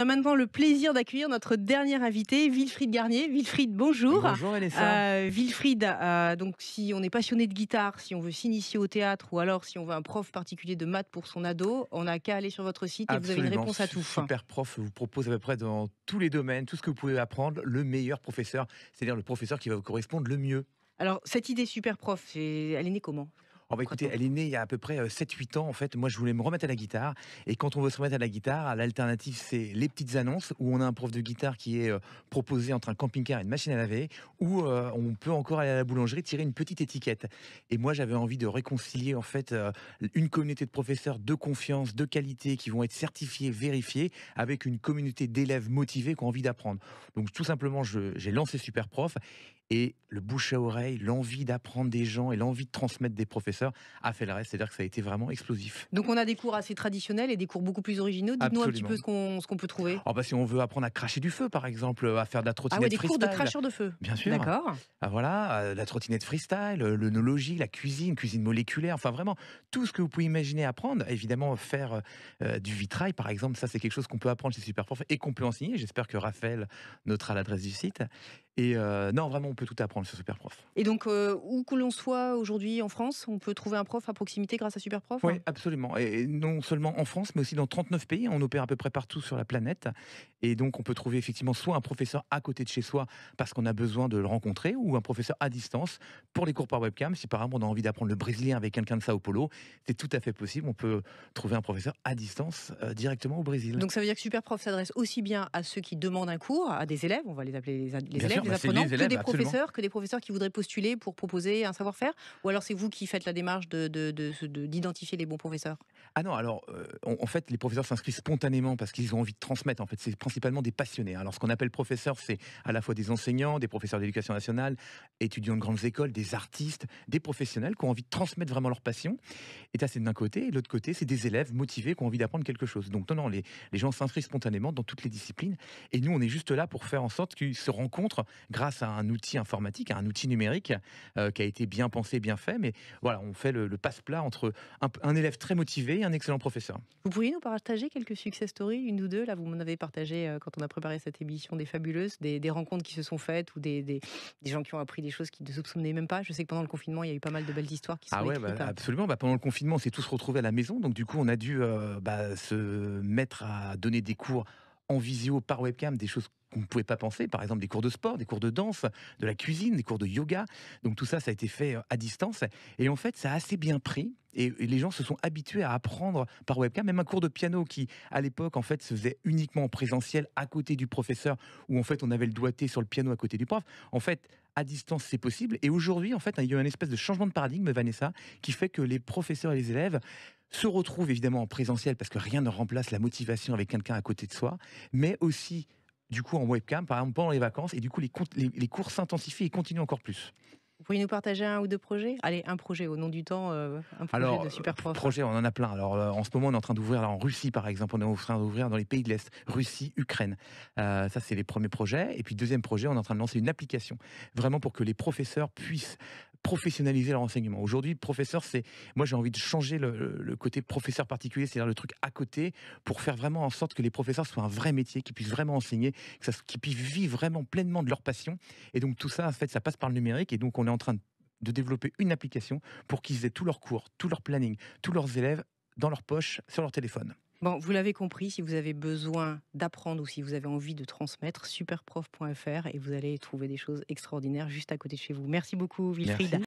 On a maintenant le plaisir d'accueillir notre dernier invité, Wilfried Garnier. Wilfried, bonjour. Bonjour Elessa. Euh, Wilfried, euh, donc si on est passionné de guitare, si on veut s'initier au théâtre ou alors si on veut un prof particulier de maths pour son ado, on n'a qu'à aller sur votre site et vous avez une réponse à tout. Super prof vous propose à peu près dans tous les domaines, tout ce que vous pouvez apprendre, le meilleur professeur, c'est-à-dire le professeur qui va vous correspondre le mieux. Alors cette idée super prof, elle est née comment Oh bah écoutez, elle est née il y a à peu près 7-8 ans en fait. Moi je voulais me remettre à la guitare et quand on veut se remettre à la guitare, l'alternative c'est les petites annonces où on a un prof de guitare qui est proposé entre un camping-car et une machine à laver où on peut encore aller à la boulangerie tirer une petite étiquette. Et moi j'avais envie de réconcilier en fait une communauté de professeurs de confiance, de qualité qui vont être certifiés, vérifiés avec une communauté d'élèves motivés qui ont envie d'apprendre. Donc tout simplement j'ai lancé Super Prof et le bouche à oreille, l'envie d'apprendre des gens et l'envie de transmettre des professeurs a fait le reste. C'est-à-dire que ça a été vraiment explosif. Donc on a des cours assez traditionnels et des cours beaucoup plus originaux. Dites-nous un petit peu ce qu'on peut trouver. Oh, bah, si on veut apprendre à cracher du feu, par exemple, à faire de la ah trottinette ah des cours de cracheur de feu. Bien sûr. D'accord. Ah, voilà, euh, la trottinette freestyle, euh, l'œnologie, la cuisine, cuisine moléculaire, enfin vraiment tout ce que vous pouvez imaginer apprendre. Évidemment, faire euh, du vitrail, par exemple, ça c'est quelque chose qu'on peut apprendre chez parfait et qu'on peut enseigner. J'espère que Raphaël notera l'adresse du site. Et euh, non, vraiment, on peut tout apprendre sur Superprof. Et donc, euh, où que l'on soit aujourd'hui en France, on peut trouver un prof à proximité grâce à Superprof Oui, hein absolument. Et non seulement en France, mais aussi dans 39 pays. On opère à peu près partout sur la planète. Et donc, on peut trouver effectivement soit un professeur à côté de chez soi parce qu'on a besoin de le rencontrer, ou un professeur à distance pour les cours par webcam. Si par exemple, on a envie d'apprendre le brésilien avec quelqu'un de Sao Paulo, c'est tout à fait possible. On peut trouver un professeur à distance euh, directement au Brésil. Donc, ça veut dire que Superprof s'adresse aussi bien à ceux qui demandent un cours, à des élèves, on va les appeler les, élèves. Bah, des que des professeurs, que des professeurs qui voudraient postuler pour proposer un savoir-faire Ou alors c'est vous qui faites la démarche d'identifier de, de, les bons professeurs Ah non, alors euh, en, fait, les professeurs s'inscrivent spontanément parce qu'ils ont envie de transmettre. En fait, c'est principalement des passionnés. Hein. Alors ce qu'on appelle professeurs, c'est à la fois des enseignants, des professeurs d'éducation nationale, étudiants de grandes écoles, des artistes, des professionnels qui ont envie de transmettre vraiment leur passion. Et ça, c'est d'un côté. Et de l'autre côté, c'est des élèves motivés qui ont envie d'apprendre quelque chose. Donc non, non, les, les gens s'inscrivent spontanément dans toutes les disciplines. Et nous, on est juste là pour faire en sorte qu'ils se rencontrent grâce à un outil informatique, à un outil numérique euh, qui a été bien pensé, bien fait. Mais voilà, on fait le, passe-plat entre un, élève très motivé et un excellent professeur. Vous pourriez nous partager quelques success stories, une ou deux Là, vous m'en avez partagé euh, quand on a préparé cette émission des fabuleuses, des, rencontres qui se sont faites ou des, gens qui ont appris des choses qu'ils ne soupçonnaient même pas. Je sais que pendant le confinement, il y a eu pas mal de belles histoires qui se ah sont Ah ouais, bah, absolument. Bah, pendant le confinement, on s'est tous retrouvés à la maison, donc du coup, on a dû euh, bah, se mettre à donner des cours en visio par webcam des choses qu'on ne pouvait pas penser, par exemple des cours de sport, des cours de danse, de la cuisine, des cours de yoga. Donc tout ça, ça a été fait euh, à distance. Et en fait, ça a assez bien pris. Et les gens se sont habitués à apprendre par webcam. Même un cours de piano qui, à l'époque, en fait, se faisait uniquement en présentiel à côté du professeur, où en fait, on avait le doigté sur le piano à côté du prof. En fait, à distance, c'est possible. Et aujourd'hui, en fait, il y a eu un espèce de changement de paradigme, Vanessa, qui fait que les professeurs et les élèves se retrouve évidemment en présentiel parce que rien ne remplace la motivation avec quelqu'un à côté de soi, mais aussi du coup en webcam, par exemple pendant les vacances, et du coup les, les, cours s'intensifient et continuent encore plus. Vous pouvez nous partager un ou deux projets Allez, un projet au nom du temps, euh, un projet Alors, de euh, super prof. Projet, on en a plein. Alors, euh, en ce moment, on est en train d'ouvrir en Russie, par exemple, on est en train d'ouvrir dans les pays de l'Est, Russie, Ukraine. ça, c'est les premiers projets. Et puis, deuxième projet, on est en train de lancer une application, vraiment pour que les professeurs puissent professionnaliser leur enseignement. Aujourd'hui, professeur, c'est moi j'ai envie de changer le, côté professeur particulier, c'est-à-dire le truc à côté, pour faire vraiment en sorte que les professeurs soient un vrai métier, qu'ils puissent vraiment enseigner, qu'ils puissent vivre vraiment pleinement de leur passion. Et donc tout ça, en fait, ça passe par le numérique. Et donc on est en train de, développer une application pour qu'ils aient tous leurs cours, tout leur planning, tous leurs élèves dans leur poche, sur leur téléphone. Bon, vous l'avez compris, si vous avez besoin d'apprendre ou si vous avez envie de transmettre, superprof.fr et vous allez trouver des choses extraordinaires juste à côté de chez vous. Merci beaucoup, Wilfried.